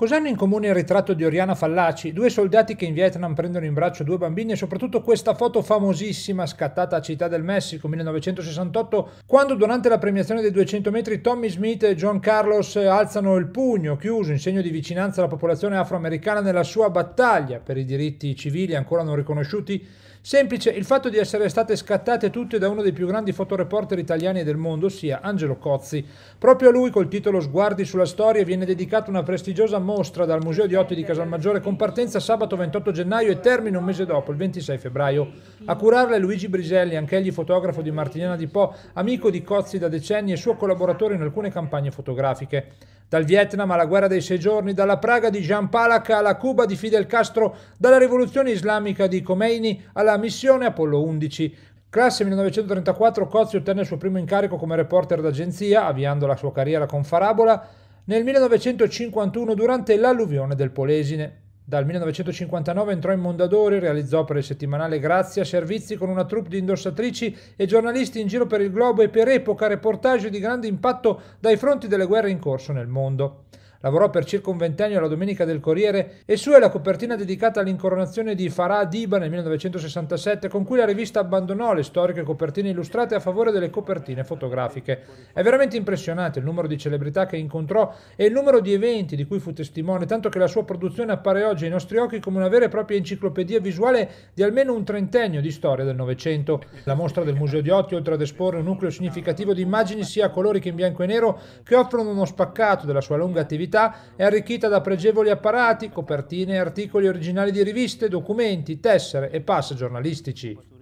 Cos'hanno in comune il ritratto di Oriana Fallaci, due soldati che in Vietnam prendono in braccio due bambini e soprattutto questa foto famosissima scattata a Città del Messico 1968 quando durante la premiazione dei 200 metri Tommy Smith e John Carlos alzano il pugno chiuso in segno di vicinanza alla popolazione afroamericana nella sua battaglia per i diritti civili ancora non riconosciuti Semplice il fatto di essere state scattate tutte da uno dei più grandi fotoreporter italiani del mondo, ossia Angelo Cozzi. Proprio a lui, col titolo Sguardi sulla storia, viene dedicata una prestigiosa mostra dal Museo di Otti di Casalmaggiore con partenza sabato 28 gennaio e termine un mese dopo, il 26 febbraio. A curarla è Luigi Briselli, anch'egli fotografo di Martiniana di Po, amico di Cozzi da decenni e suo collaboratore in alcune campagne fotografiche. Dal Vietnam alla guerra dei sei giorni, dalla Praga di Jean Palach alla Cuba di Fidel Castro, dalla rivoluzione islamica di Khomeini alla missione Apollo 11. Classe 1934 Cozzi ottenne il suo primo incarico come reporter d'agenzia, avviando la sua carriera con Farabola, nel 1951 durante l'alluvione del Polesine. Dal 1959 entrò in Mondadori, realizzò per il settimanale Grazia servizi con una troupe di indossatrici e giornalisti in giro per il globo e per epoca reportage di grande impatto dai fronti delle guerre in corso nel mondo. Lavorò per circa un ventennio alla Domenica del Corriere e sua è la copertina dedicata all'incoronazione di Farah Diba nel 1967, con cui la rivista abbandonò le storiche copertine illustrate a favore delle copertine fotografiche. È veramente impressionante il numero di celebrità che incontrò e il numero di eventi di cui fu testimone, tanto che la sua produzione appare oggi ai nostri occhi come una vera e propria enciclopedia visuale di almeno un trentennio di storia del Novecento. La mostra del Museo di Otti, oltre ad esporre un nucleo significativo di immagini sia a colori che in bianco e nero, che offrono uno spaccato della sua lunga attività attività è arricchita da pregevoli apparati, copertine e articoli originali di riviste, documenti, tessere e pass giornalistici.